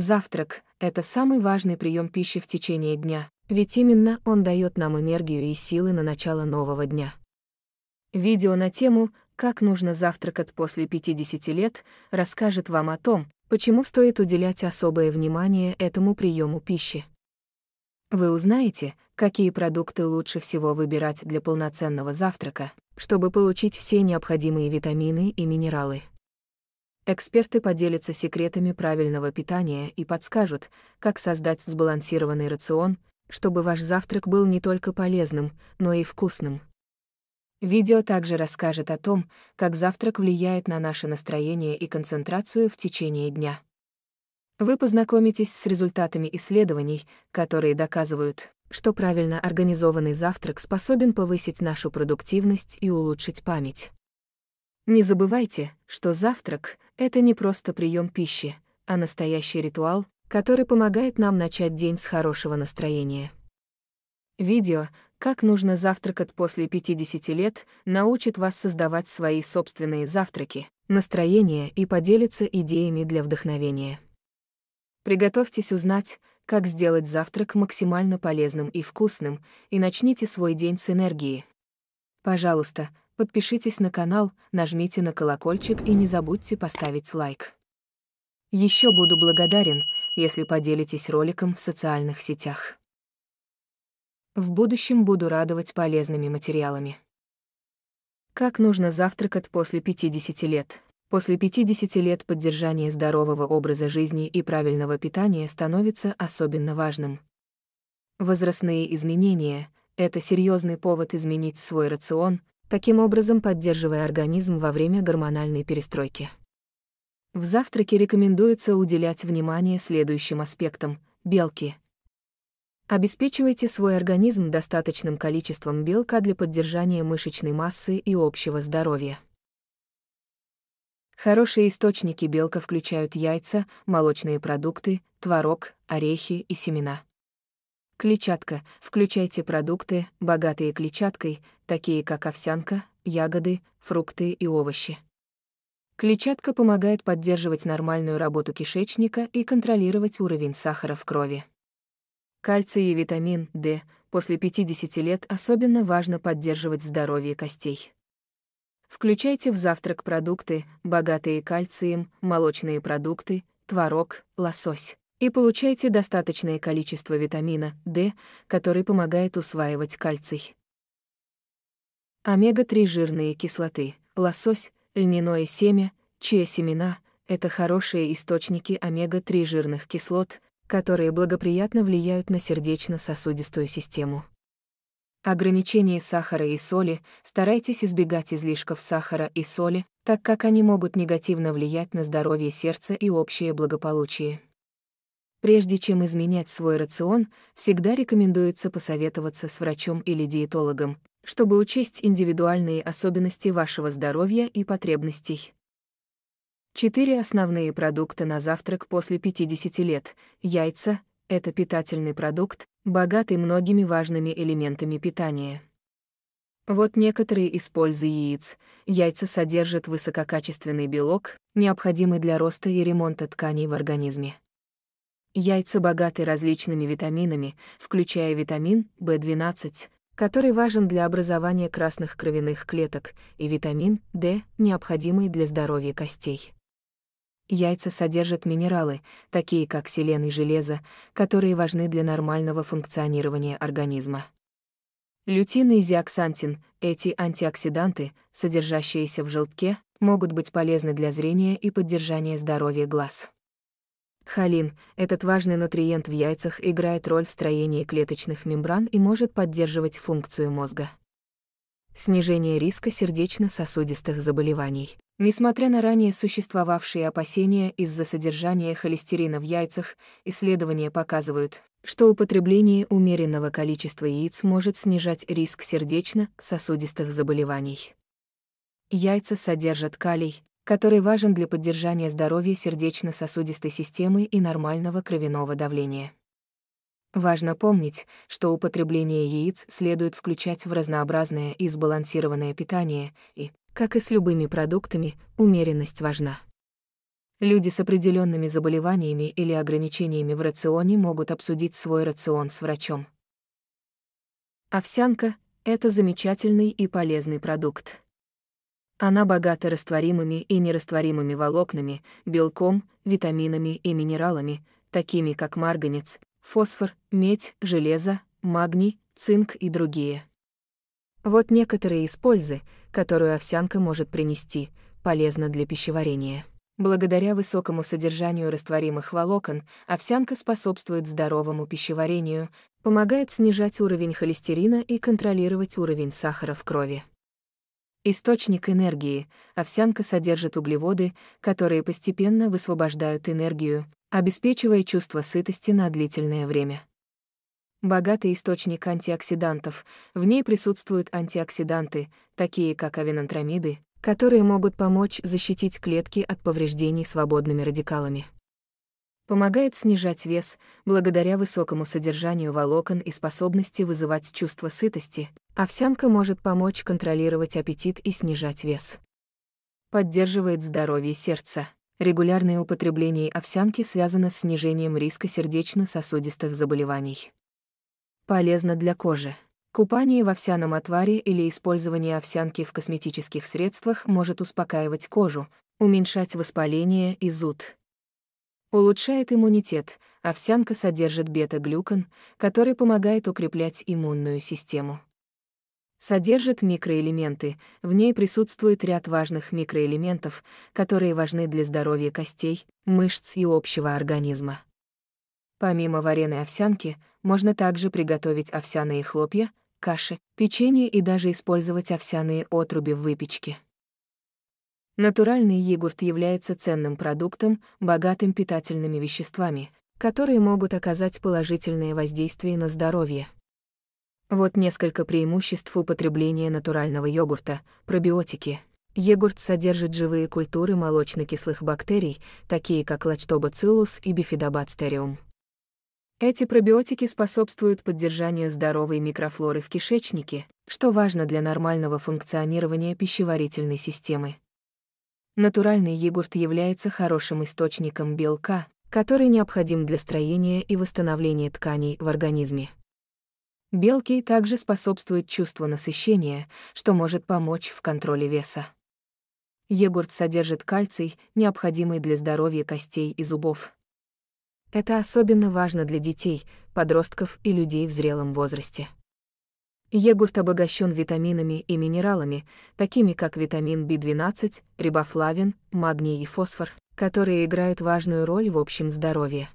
Завтрак — это самый важный прием пищи в течение дня, ведь именно он дает нам энергию и силы на начало нового дня. Видео на тему «Как нужно завтракать после 50 лет» расскажет вам о том, почему стоит уделять особое внимание этому приему пищи. Вы узнаете, какие продукты лучше всего выбирать для полноценного завтрака, чтобы получить все необходимые витамины и минералы. Эксперты поделятся секретами правильного питания и подскажут, как создать сбалансированный рацион, чтобы ваш завтрак был не только полезным, но и вкусным. Видео также расскажет о том, как завтрак влияет на наше настроение и концентрацию в течение дня. Вы познакомитесь с результатами исследований, которые доказывают, что правильно организованный завтрак способен повысить нашу продуктивность и улучшить память. Не забывайте, что завтрак — это не просто прием пищи, а настоящий ритуал, который помогает нам начать день с хорошего настроения. Видео «Как нужно завтракать после 50 лет» научит вас создавать свои собственные завтраки, настроение и поделиться идеями для вдохновения. Приготовьтесь узнать, как сделать завтрак максимально полезным и вкусным, и начните свой день с энергии. Пожалуйста, подпишитесь на канал, нажмите на колокольчик и не забудьте поставить лайк. Еще буду благодарен, если поделитесь роликом в социальных сетях. В будущем буду радовать полезными материалами. Как нужно завтракать после 50 лет? После 50 лет поддержание здорового образа жизни и правильного питания становится особенно важным. Возрастные изменения — это серьезный повод изменить свой рацион, таким образом поддерживая организм во время гормональной перестройки. В завтраке рекомендуется уделять внимание следующим аспектам – белки. Обеспечивайте свой организм достаточным количеством белка для поддержания мышечной массы и общего здоровья. Хорошие источники белка включают яйца, молочные продукты, творог, орехи и семена. Клетчатка. Включайте продукты, богатые клетчаткой, такие как овсянка, ягоды, фрукты и овощи. Клетчатка помогает поддерживать нормальную работу кишечника и контролировать уровень сахара в крови. Кальций и витамин D после 50 лет особенно важно поддерживать здоровье костей. Включайте в завтрак продукты, богатые кальцием, молочные продукты, творог, лосось и получайте достаточное количество витамина D, который помогает усваивать кальций. Омега-3 жирные кислоты, лосось, льняное семя, чья семена – это хорошие источники омега-3 жирных кислот, которые благоприятно влияют на сердечно-сосудистую систему. Ограничение сахара и соли старайтесь избегать излишков сахара и соли, так как они могут негативно влиять на здоровье сердца и общее благополучие. Прежде чем изменять свой рацион, всегда рекомендуется посоветоваться с врачом или диетологом, чтобы учесть индивидуальные особенности вашего здоровья и потребностей. Четыре основные продукта на завтрак после 50 лет. Яйца – это питательный продукт, богатый многими важными элементами питания. Вот некоторые из пользы яиц. Яйца содержат высококачественный белок, необходимый для роста и ремонта тканей в организме. Яйца богаты различными витаминами, включая витамин b 12 который важен для образования красных кровяных клеток, и витамин D, необходимый для здоровья костей. Яйца содержат минералы, такие как селен и железо, которые важны для нормального функционирования организма. Лютин и зиоксантин, эти антиоксиданты, содержащиеся в желтке, могут быть полезны для зрения и поддержания здоровья глаз. Холин, этот важный нутриент в яйцах, играет роль в строении клеточных мембран и может поддерживать функцию мозга. Снижение риска сердечно-сосудистых заболеваний. Несмотря на ранее существовавшие опасения из-за содержания холестерина в яйцах, исследования показывают, что употребление умеренного количества яиц может снижать риск сердечно-сосудистых заболеваний. Яйца содержат калий, который важен для поддержания здоровья сердечно-сосудистой системы и нормального кровяного давления. Важно помнить, что употребление яиц следует включать в разнообразное и сбалансированное питание, и, как и с любыми продуктами, умеренность важна. Люди с определенными заболеваниями или ограничениями в рационе могут обсудить свой рацион с врачом. Овсянка – это замечательный и полезный продукт. Она богата растворимыми и нерастворимыми волокнами, белком, витаминами и минералами, такими как марганец, фосфор, медь, железо, магний, цинк и другие. Вот некоторые из пользы, которую овсянка может принести, полезна для пищеварения. Благодаря высокому содержанию растворимых волокон, овсянка способствует здоровому пищеварению, помогает снижать уровень холестерина и контролировать уровень сахара в крови. Источник энергии. Овсянка содержит углеводы, которые постепенно высвобождают энергию, обеспечивая чувство сытости на длительное время. Богатый источник антиоксидантов. В ней присутствуют антиоксиданты, такие как авенантрамиды, которые могут помочь защитить клетки от повреждений свободными радикалами. Помогает снижать вес благодаря высокому содержанию волокон и способности вызывать чувство сытости, Овсянка может помочь контролировать аппетит и снижать вес. Поддерживает здоровье сердца. Регулярное употребление овсянки связано с снижением риска сердечно-сосудистых заболеваний. Полезно для кожи. Купание в овсяном отваре или использование овсянки в косметических средствах может успокаивать кожу, уменьшать воспаление и зуд. Улучшает иммунитет. Овсянка содержит бета-глюкан, который помогает укреплять иммунную систему. Содержит микроэлементы, в ней присутствует ряд важных микроэлементов, которые важны для здоровья костей, мышц и общего организма. Помимо вареной овсянки, можно также приготовить овсяные хлопья, каши, печенье и даже использовать овсяные отруби в выпечке. Натуральный йогурт является ценным продуктом, богатым питательными веществами, которые могут оказать положительное воздействие на здоровье. Вот несколько преимуществ употребления натурального йогурта, пробиотики. Йогурт содержит живые культуры молочно-кислых бактерий, такие как лачтобациллус и бифидобактериум. Эти пробиотики способствуют поддержанию здоровой микрофлоры в кишечнике, что важно для нормального функционирования пищеварительной системы. Натуральный йогурт является хорошим источником белка, который необходим для строения и восстановления тканей в организме. Белки также способствует чувству насыщения, что может помочь в контроле веса. Йогурт содержит кальций, необходимый для здоровья костей и зубов. Это особенно важно для детей, подростков и людей в зрелом возрасте. Йогурт обогащен витаминами и минералами, такими как витамин b 12 рибофлавин, магний и фосфор, которые играют важную роль в общем здоровье.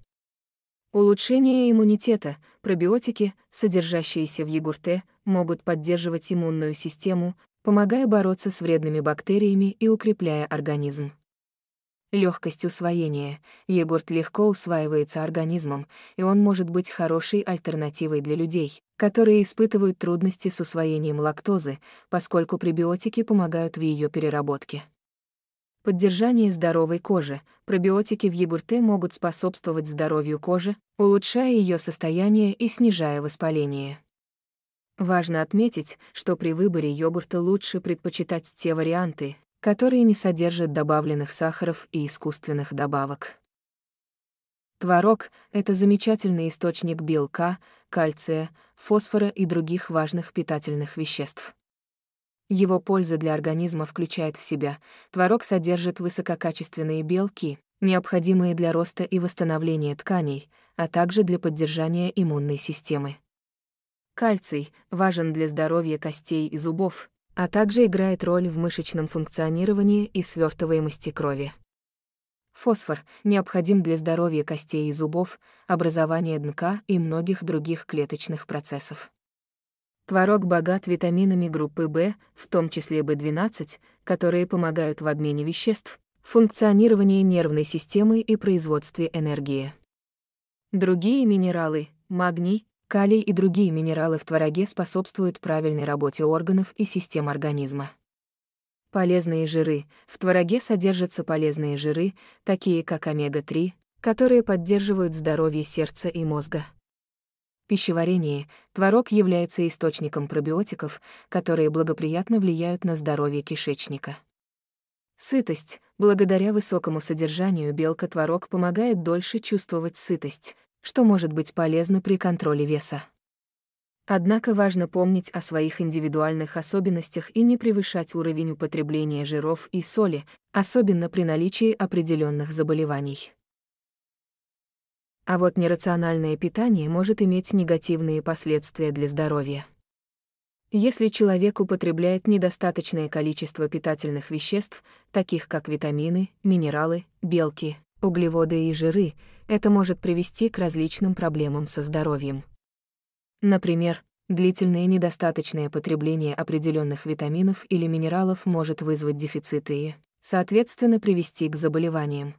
Улучшение иммунитета, пробиотики, содержащиеся в йогурте, могут поддерживать иммунную систему, помогая бороться с вредными бактериями и укрепляя организм. Легкость усвоения. Йогурт легко усваивается организмом, и он может быть хорошей альтернативой для людей, которые испытывают трудности с усвоением лактозы, поскольку пребиотики помогают в ее переработке. Поддержание здоровой кожи. Пробиотики в йогурте могут способствовать здоровью кожи, улучшая ее состояние и снижая воспаление. Важно отметить, что при выборе йогурта лучше предпочитать те варианты, которые не содержат добавленных сахаров и искусственных добавок. Творог – это замечательный источник белка, кальция, фосфора и других важных питательных веществ. Его польза для организма включает в себя. Творог содержит высококачественные белки, необходимые для роста и восстановления тканей, а также для поддержания иммунной системы. Кальций важен для здоровья костей и зубов, а также играет роль в мышечном функционировании и свертываемости крови. Фосфор необходим для здоровья костей и зубов, образования ДНК и многих других клеточных процессов. Творог богат витаминами группы В, в том числе B12, которые помогают в обмене веществ, функционировании нервной системы и производстве энергии. Другие минералы – магний, калий и другие минералы в твороге способствуют правильной работе органов и систем организма. Полезные жиры. В твороге содержатся полезные жиры, такие как омега-3, которые поддерживают здоровье сердца и мозга пищеварении творог является источником пробиотиков, которые благоприятно влияют на здоровье кишечника. Сытость. Благодаря высокому содержанию белка-творог помогает дольше чувствовать сытость, что может быть полезно при контроле веса. Однако важно помнить о своих индивидуальных особенностях и не превышать уровень употребления жиров и соли, особенно при наличии определенных заболеваний. А вот нерациональное питание может иметь негативные последствия для здоровья. Если человек употребляет недостаточное количество питательных веществ, таких как витамины, минералы, белки, углеводы и жиры, это может привести к различным проблемам со здоровьем. Например, длительное недостаточное потребление определенных витаминов или минералов может вызвать дефициты и, соответственно, привести к заболеваниям.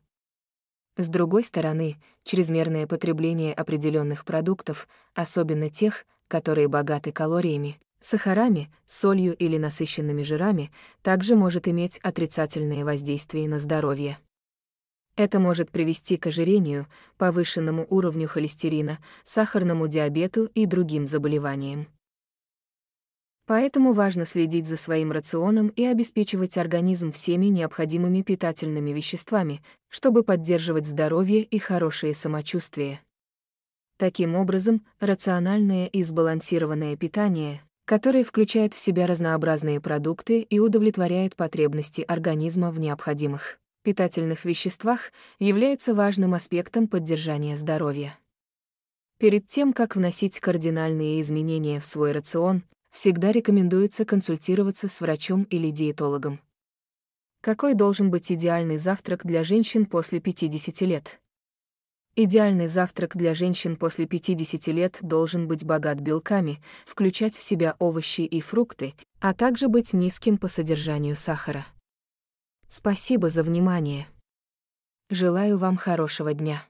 С другой стороны, чрезмерное потребление определенных продуктов, особенно тех, которые богаты калориями, сахарами, солью или насыщенными жирами, также может иметь отрицательные воздействия на здоровье. Это может привести к ожирению, повышенному уровню холестерина, сахарному диабету и другим заболеваниям. Поэтому важно следить за своим рационом и обеспечивать организм всеми необходимыми питательными веществами, чтобы поддерживать здоровье и хорошее самочувствие. Таким образом, рациональное и сбалансированное питание, которое включает в себя разнообразные продукты и удовлетворяет потребности организма в необходимых питательных веществах, является важным аспектом поддержания здоровья. Перед тем, как вносить кардинальные изменения в свой рацион, всегда рекомендуется консультироваться с врачом или диетологом. Какой должен быть идеальный завтрак для женщин после 50 лет? Идеальный завтрак для женщин после 50 лет должен быть богат белками, включать в себя овощи и фрукты, а также быть низким по содержанию сахара. Спасибо за внимание. Желаю вам хорошего дня.